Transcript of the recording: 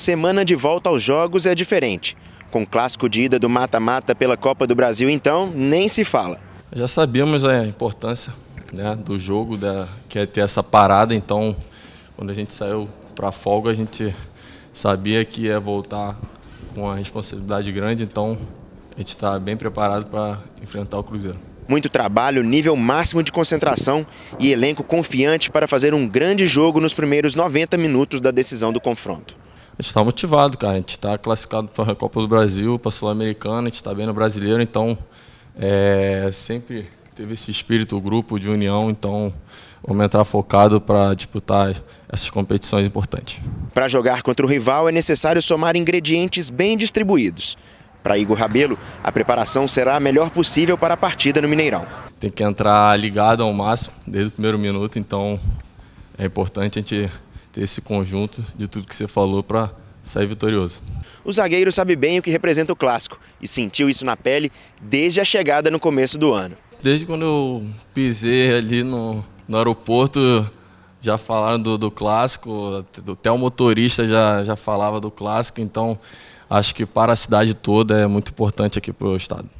semana de volta aos jogos é diferente. Com o clássico de ida do mata-mata pela Copa do Brasil, então, nem se fala. Já sabíamos a importância né, do jogo, da, que é ter essa parada, então, quando a gente saiu para folga, a gente sabia que ia voltar com uma responsabilidade grande, então a gente está bem preparado para enfrentar o Cruzeiro. Muito trabalho, nível máximo de concentração e elenco confiante para fazer um grande jogo nos primeiros 90 minutos da decisão do confronto a gente está motivado, cara. A gente está classificado para a Copa do Brasil, para a Sul-Americana, a gente está bem no brasileiro, então é, sempre teve esse espírito, o grupo de união, então vamos entrar focado para disputar essas competições importantes. Para jogar contra o rival é necessário somar ingredientes bem distribuídos. Para Igor Rabelo, a preparação será a melhor possível para a partida no Mineirão. Tem que entrar ligado ao máximo desde o primeiro minuto, então é importante a gente ter esse conjunto de tudo que você falou para sair vitorioso. O zagueiro sabe bem o que representa o clássico e sentiu isso na pele desde a chegada no começo do ano. Desde quando eu pisei ali no, no aeroporto, já falaram do, do clássico, até o motorista já, já falava do clássico, então acho que para a cidade toda é muito importante aqui para o estado.